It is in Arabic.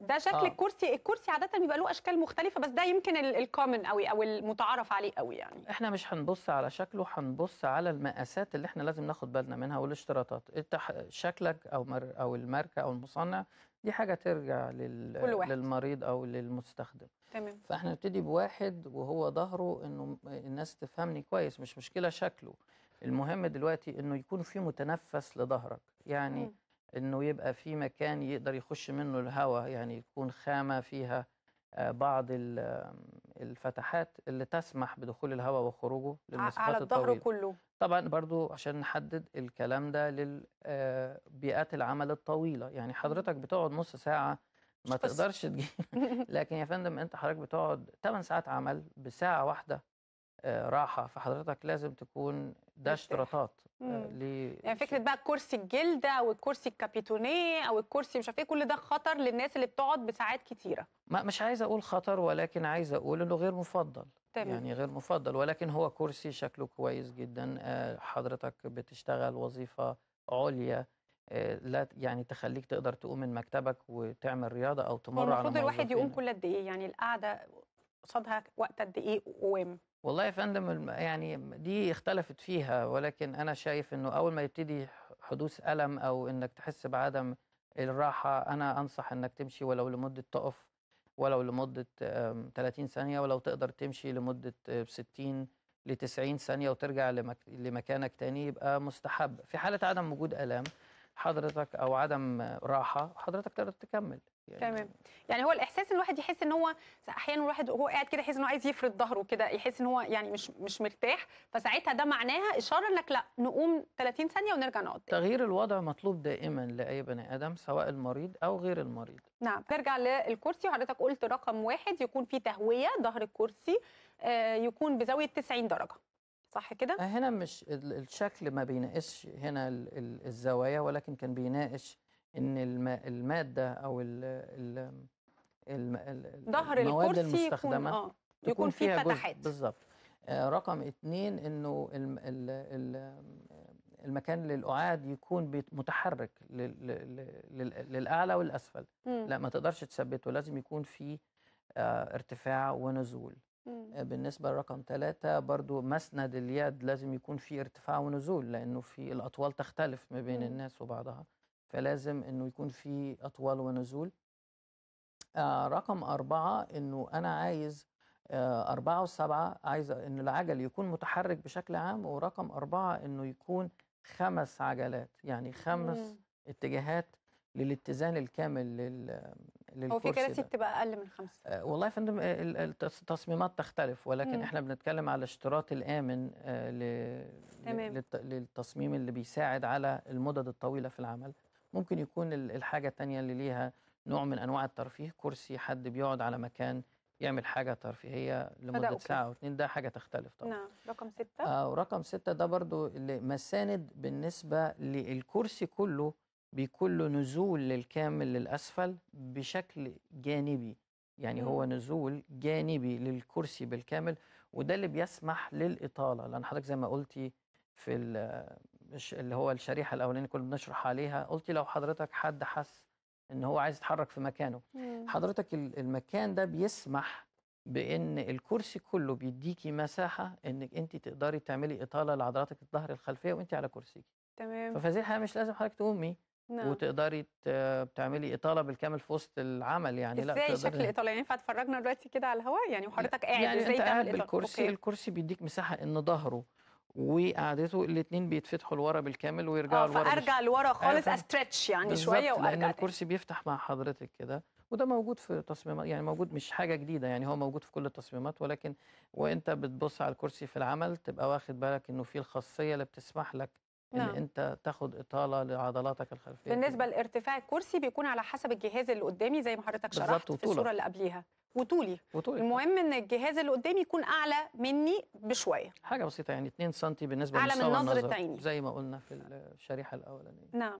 ده شكل آه. الكرسي الكرسي عاده بيبقى له اشكال مختلفه بس ده يمكن الكومن قوي او المتعارف عليه قوي يعني احنا مش هنبص على شكله هنبص على المقاسات اللي احنا لازم ناخد بالنا منها والاشتراطات شكلك او مر او الماركه او المصنع دي حاجه ترجع لل كل واحد. للمريض او للمستخدم تمام فاحنا نبتدي بواحد وهو ظهره انه الناس تفهمني كويس مش مشكله شكله المهم دلوقتي انه يكون في متنفس لظهرك يعني م. انه يبقى في مكان يقدر يخش منه الهواء يعني يكون خامه فيها آه، بعض الفتحات اللي تسمح بدخول الهواء وخروجه للمسافات على الظهر الطويلة. كله طبعا برضو عشان نحدد الكلام ده للبيئات آه، العمل الطويله يعني حضرتك بتقعد نص ساعه ما تقدرش تجي لكن يا فندم انت حضرتك بتقعد 8 ساعات عمل بساعه واحده آه، راحه فحضرتك لازم تكون ده اشتراطات آه، يعني فكره بقى كرسي الجلده او الكرسي الكابيتونيه او الكرسي مش عارف ايه كل ده خطر للناس اللي بتقعد بساعات كتيره ما مش عايز اقول خطر ولكن عايز اقول انه غير مفضل تمام. يعني غير مفضل ولكن هو كرسي شكله كويس جدا آه، حضرتك بتشتغل وظيفه عليا لا يعني تخليك تقدر تقوم من مكتبك وتعمل رياضه او تمر على المفروض الواحد يقوم كل قد ايه يعني القعده قصادها وقت قد ايه وام والله يا فندم يعني دي اختلفت فيها ولكن انا شايف انه اول ما يبتدي حدوث الم او انك تحس بعدم الراحه انا انصح انك تمشي ولو لمده تقف ولو لمده 30 ثانيه ولو تقدر تمشي لمده 60 ل 90 ثانيه وترجع لمكانك تاني يبقى مستحب في حاله عدم وجود الام حضرتك او عدم راحه حضرتك تقدر تكمل يعني تمام يعني هو الاحساس ان الواحد يحس ان هو احيانا الواحد وهو قاعد كده يحس ان هو عايز يفرد ظهره كده يحس ان هو يعني مش مش مرتاح فساعتها ده معناها اشاره انك لا نقوم 30 ثانيه ونرجع نقعد تغيير الوضع مطلوب دائما لاي بني ادم سواء المريض او غير المريض نعم نرجع للكرسي وحضرتك قلت رقم واحد يكون في تهويه ظهر الكرسي آه، يكون بزاويه 90 درجه صح كده؟ هنا مش الشكل ما بيناقش هنا الزوايا ولكن كان بيناقش ان الماده او ال ظهر المواد الكرسي المستخدمه يكون, آه يكون, فيه فتحات بالظبط آه، رقم اتنين انه المكان للاعاد يكون متحرك للاعلى والاسفل لا ما تقدرش تثبته لازم يكون في آه، ارتفاع ونزول آه، بالنسبة لرقم ثلاثة برضو مسند اليد لازم يكون في ارتفاع ونزول لأنه في الأطوال تختلف ما بين الناس وبعضها فلازم أنه يكون في أطوال ونزول آه رقم أربعة أنه أنا عايز آه أربعة وسبعة عايز أن العجل يكون متحرك بشكل عام ورقم أربعة أنه يكون خمس عجلات يعني خمس مم. اتجاهات للاتزان الكامل لل هو في كراسي بتبقى اقل من خمسه آه والله يا فندم آه، التصميمات تختلف ولكن مم. احنا بنتكلم على الاشتراط الامن آه ل... للتصميم اللي بيساعد على المدد الطويله في العمل ممكن يكون الحاجه الثانيه اللي ليها نوع من انواع الترفيه كرسي حد بيقعد على مكان يعمل حاجة ترفيهية لمدة ساعة أو اتنين ده حاجة تختلف طبعا نعم رقم ستة آه ورقم ستة ده برضو مساند بالنسبة للكرسي كله بيكون له نزول للكامل للأسفل بشكل جانبي يعني هو نزول جانبي للكرسي بالكامل وده اللي بيسمح للإطالة لأن حضرتك زي ما قلتي في اللي هو الشريحة الأولانية كنا بنشرح عليها قلتي لو حضرتك حد حس إن هو عايز يتحرك في مكانه حضرتك المكان ده بيسمح بإن الكرسي كله بيديكي مساحة إنك أنت تقدري تعملي إطالة لعضلاتك الظهر الخلفية وأنت على كرسيك تمام ففي هذه الحالة مش لازم حضرتك تقومي نعم. وتقدري تعملي اطاله بالكامل في وسط العمل يعني ازاي لا ازاي شكل الاطاله يعني ينفع تفرجنا دلوقتي كده على الهواء يعني وحضرتك قاعد يعني ازاي انت قاعد بالكرسي أوكي. الكرسي بيديك مساحه ان ظهره وقعدته الاثنين بيتفتحوا لورا بالكامل ويرجعوا آه، لورا فارجع لورا خالص استرتش يعني شويه وارجع لان الكرسي بيفتح مع حضرتك كده وده موجود في تصميمات يعني موجود مش حاجه جديده يعني هو موجود في كل التصميمات ولكن وانت بتبص على الكرسي في العمل تبقى واخد بالك انه في الخاصيه اللي بتسمح لك ان نعم. انت تاخد اطاله لعضلاتك الخلفيه بالنسبه لارتفاع الكرسي بيكون على حسب الجهاز اللي قدامي زي ما حضرتك شرحت في الصوره اللي قبليها وطولي. وطولي المهم ان الجهاز اللي قدامي يكون اعلى مني بشويه حاجه بسيطه يعني 2 سم بالنسبه لمستوى اعلى من نظره عيني زي ما قلنا في الشريحه الاولانيه نعم